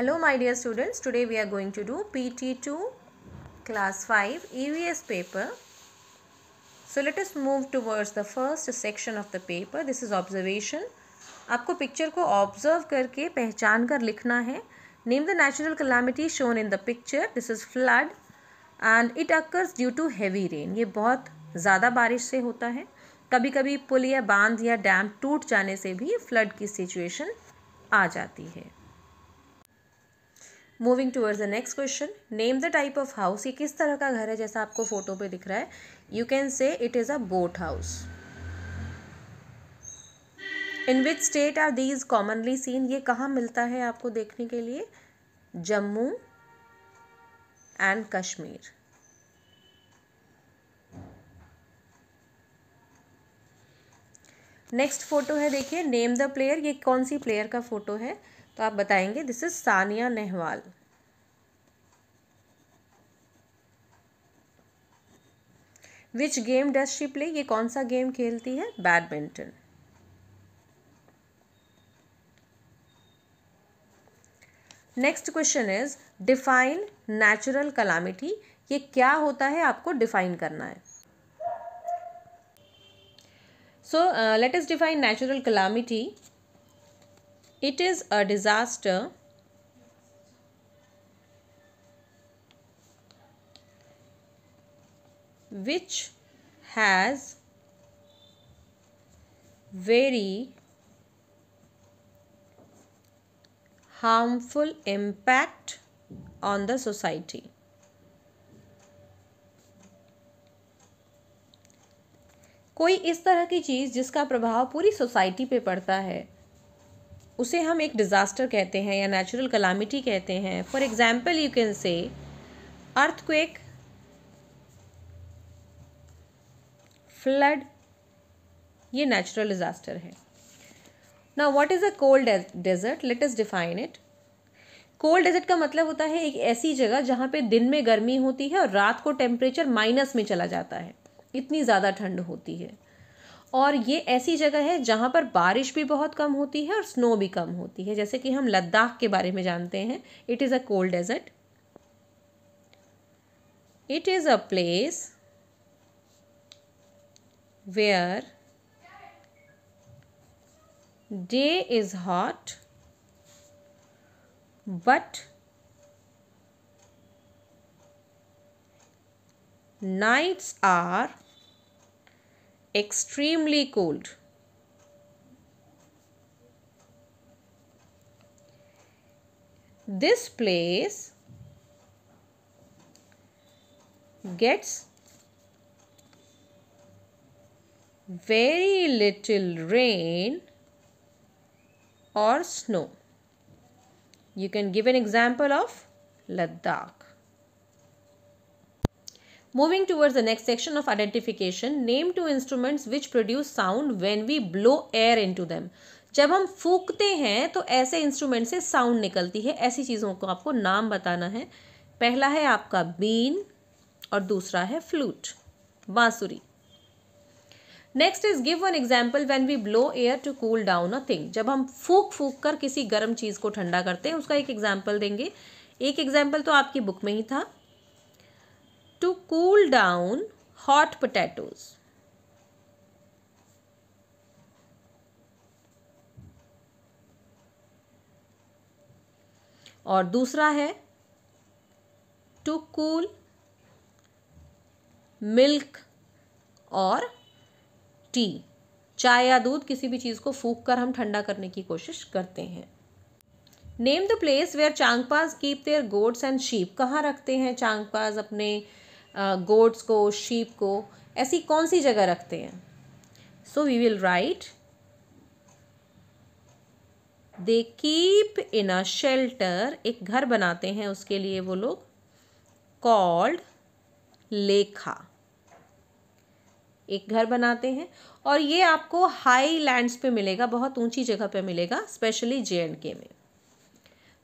hello my dear students today we are going to do pt2 class 5 evs paper so let us move towards the first section of the paper this is observation आपको picture को observe करके पहचान कर लिखना है name the natural calamity shown in the picture this is flood and it occurs due to heavy rain ये बहुत ज़्यादा बारिश से होता है कभी कभी पुल या बांध या डैम टूट जाने से भी फ्लड की सिचुएशन आ जाती है moving towards the next question name the type of house ये किस तरह का घर है जैसा आपको फोटो पे दिख रहा है you can say it is a boat house in which state are these commonly seen ये कहाँ मिलता है आपको देखने के लिए Jammu and Kashmir next photo है देखिए नेम द प्लेयर ये कौन सी प्लेयर का फोटो है तो आप बताएंगे this is Saina Nehwal which game does she play ये कौन सा गेम खेलती है badminton next question is define natural calamity ये क्या होता है आपको डिफाइन करना है so let us define natural calamity it is a disaster which has very harmful impact on the society कोई इस तरह की चीज़ जिसका प्रभाव पूरी सोसाइटी पे पड़ता है उसे हम एक डिज़ास्टर कहते हैं या नेचुरल कलामिटी कहते हैं for example you can say earthquake flood ये नेचुरल डिज़ास्टर है ना what is a cold desert let us define it cold desert का मतलब होता है एक ऐसी जगह जहाँ पे दिन में गर्मी होती है और रात को टेम्परेचर माइनस में चला जाता है इतनी ज़्यादा ठंड होती है और ये ऐसी जगह है जहाँ पर बारिश भी बहुत कम होती है और स्नो भी कम होती है जैसे कि हम लद्दाख के बारे में जानते हैं it is a cold desert it is a place where day is hot but nights are extremely cold. This place gets very little rain or snow. You can give an example of Ladakh. Moving towards the next section of identification, name two instruments which produce sound when we blow air into them. जब हम फूकते हैं तो ऐसे instrument से sound निकलती है ऐसी चीज़ों को आपको नाम बताना है पहला है आपका बीन और दूसरा है फ्लूट बांसुरी next is give one example when we blow air to cool down a thing जब हम फूक फूक कर किसी गर्म चीज़ को ठंडा करते हैं उसका एक एग्जाम्पल देंगे एक एग्जाम्पल तो आपकी बुक में ही था to cool down hot potatoes. और दूसरा है टू कूल मिल्क और टी चाय या दूध किसी भी चीज़ को फूक कर हम ठंडा करने की कोशिश करते हैं name the place where Changpas keep their goats and sheep कहाँ रखते हैं चांगपाज अपने गोड्स को शीप को ऐसी कौन सी जगह रखते हैं so we will write they keep in a shelter एक घर बनाते हैं उसके लिए वो लोग कॉल्ड लेखा एक घर बनाते हैं और ये आपको हाई लैंड्स पे मिलेगा बहुत ऊंची जगह पे मिलेगा स्पेशली जे एंड के में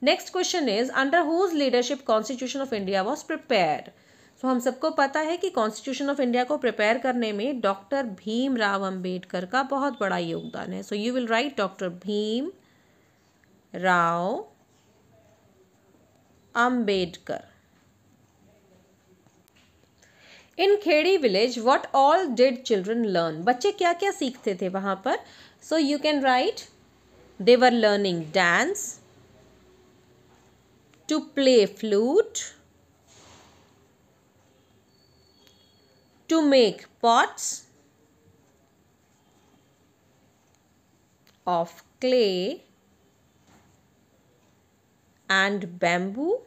next question is under whose leadership constitution of India was prepare so तो हम सबको पता है कि कॉन्स्टिट्यूशन ऑफ इंडिया को प्रिपेयर करने में डॉक्टर भीम राव अम्बेडकर का बहुत बड़ा योगदान है so you will write doctor Bhim Rao Ambedkar in Khedi village what all did children learn बच्चे क्या क्या सीखते थे वहां पर so you can write they were learning dance to play flute to make pots of clay and bamboo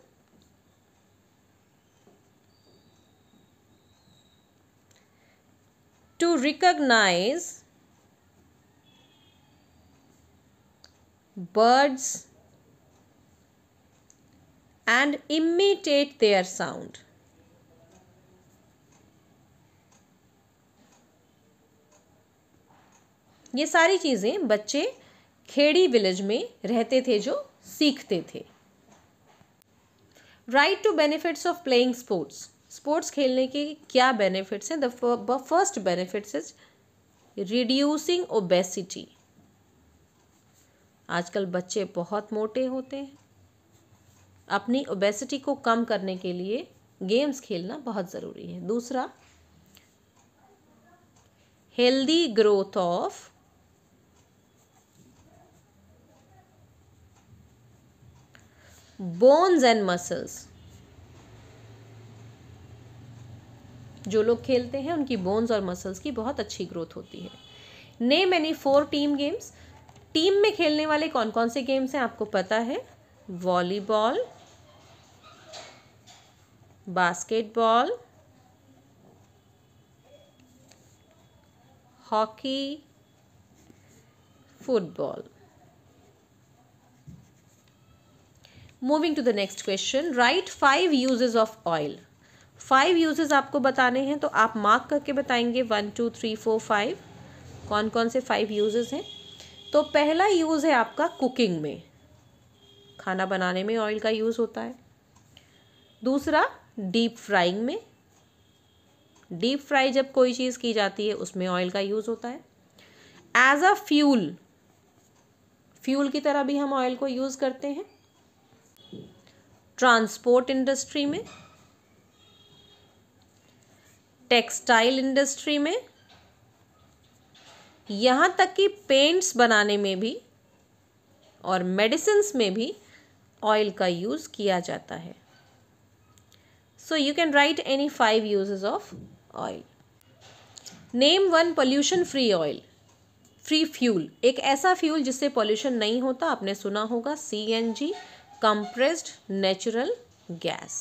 to recognize birds and imitate their sound. ये सारी चीज़ें बच्चे खेड़ी विलेज में रहते थे जो सीखते थे write two benefits of playing sports sports खेलने के क्या बेनिफिट्स हैं the first benefits is reducing obesity आजकल बच्चे बहुत मोटे होते हैं अपनी ओबेसिटी को कम करने के लिए गेम्स खेलना बहुत ज़रूरी है दूसरा healthy growth of bones and muscles जो लोग खेलते हैं उनकी बोन्स और मसल्स की बहुत अच्छी ग्रोथ होती है name any four team games team में खेलने वाले कौन कौन से गेम्स हैं आपको पता है volleyball basketball hockey football moving to the next question right five uses of oil five uses आपको बताने हैं तो आप मार्क करके बताएंगे one two three four five कौन कौन से फाइव यूजेज हैं तो पहला यूज़ है आपका कुकिंग में खाना बनाने में ऑयल का यूज़ होता है दूसरा डीप फ्राइंग में डीप फ्राई जब कोई चीज़ की जाती है उसमें ऑयल का यूज़ होता है एज अ फ्यूल फ्यूल की तरह भी हम ऑयल को यूज़ करते हैं ट्रांसपोर्ट इंडस्ट्री में टेक्सटाइल इंडस्ट्री में यहाँ तक कि पेंट्स बनाने में भी और मेडिसिन में भी ऑयल का यूज़ किया जाता है so you can write any five uses of oil name one pollution free oil free fuel एक ऐसा फ्यूल जिससे पॉल्यूशन नहीं होता आपने सुना होगा C N G compressed natural gas.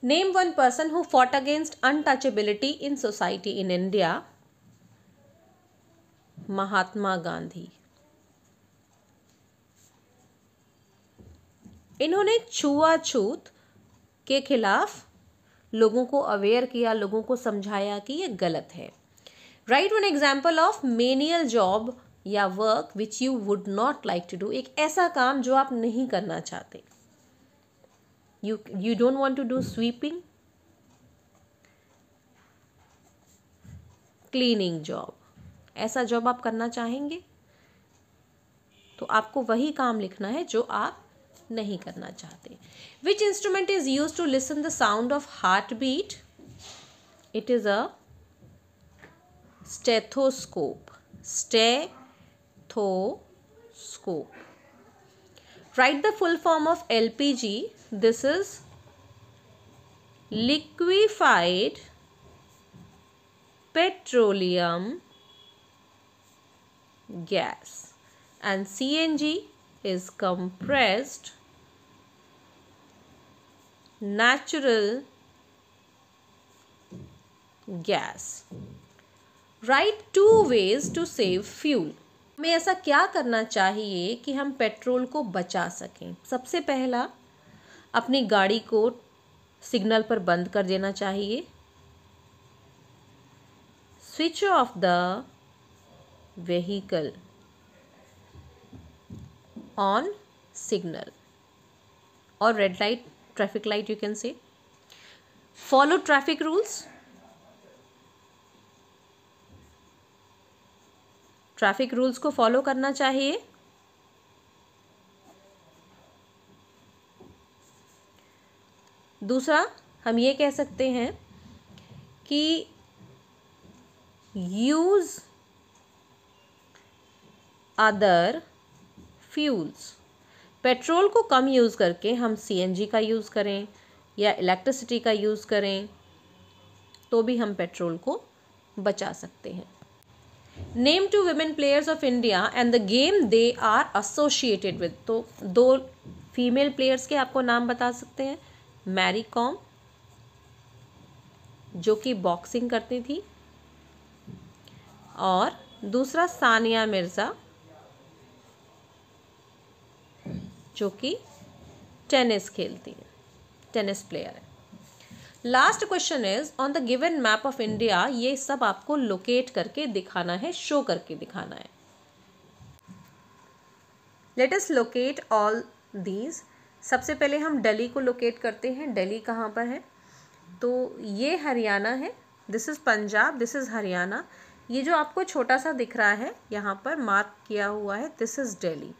Name one person who fought against untouchability in society in India. Mahatma Gandhi. इन्होंने छुआछूत के खिलाफ लोगों को अवेयर किया लोगों को समझाया कि ये गलत है right one example of menial job या work which you would not like to do एक ऐसा काम जो आप नहीं करना चाहते you you don't want to do sweeping cleaning job ऐसा जॉब आप करना चाहेंगे तो आपको वही काम लिखना है जो आप नहीं करना चाहते which instrument is use to listen the sound of heart beat it is a stethoscope स्टे Stethoscope. Write the full form of LPG. This is liquefied petroleum gas and CNG is compressed natural gas. Write two ways to save fuel. हमें ऐसा क्या करना चाहिए कि हम petrol को बचा सकें सबसे पहला अपनी गाड़ी को सिग्नल पर बंद कर देना चाहिए switch off the vehicle on signal और red light traffic light you can say follow traffic rules traffic rules को फॉलो करना चाहिए दूसरा हम ये कह सकते हैं कि यूज़ अदर फ्यूल्स पेट्रोल को कम यूज़ करके हम सीएनजी का यूज़ करें या इलेक्ट्रिसिटी का यूज़ करें तो भी हम पेट्रोल को बचा सकते हैं name two women players of India and the game they are associated with तो दो फीमेल प्लेयर्स के आपको नाम बता सकते हैं मैरी कॉम जो कि बॉक्सिंग करती थी और दूसरा सानिया मिर्ज़ा जो कि टेनिस खेलती हैं टेनिस प्लेयर है last question is on the given map of India ये सब आपको लोकेट करके दिखाना है शो करके दिखाना है let us locate all these सबसे पहले हम दिल्ली को लोकेट करते हैं दिल्ली कहाँ पर है तो ये हरियाणा है this is Punjab this is Haryana ये जो आपको छोटा सा दिख रहा है यहाँ पर मार्क किया हुआ है दिस इज़ डेली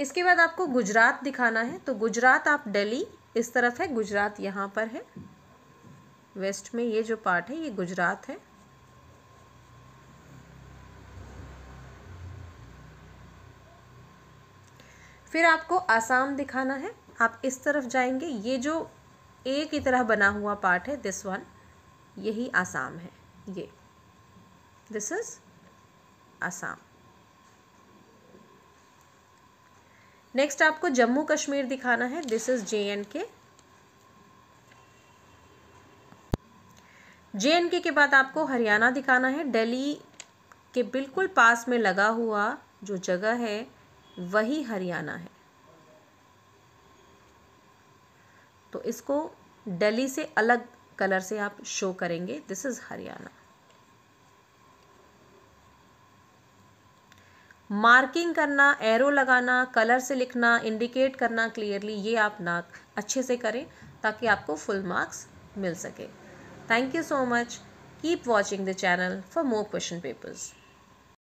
इसके बाद आपको गुजरात दिखाना है तो गुजरात आप दिल्ली इस तरफ है गुजरात यहाँ पर है वेस्ट में ये जो पार्ट है ये गुजरात है फिर आपको आसाम दिखाना है आप इस तरफ जाएंगे ये जो ए की तरह बना हुआ पार्ट है दिस वन यही आसाम है ये दिस इज़ आसाम नेक्स्ट आपको जम्मू कश्मीर दिखाना है दिस इज जे एंड के जे एंड के के बाद आपको हरियाणा दिखाना है दिल्ली के बिल्कुल पास में लगा हुआ जो जगह है वही हरियाणा है तो इसको दिल्ली से अलग कलर से आप शो करेंगे दिस इज़ हरियाणा मार्किंग करना एरो लगाना कलर से लिखना इंडिकेट करना क्लियरली ये आप ना अच्छे से करें ताकि आपको फुल मार्क्स मिल सके thank you so much keep watching the channel for more question papers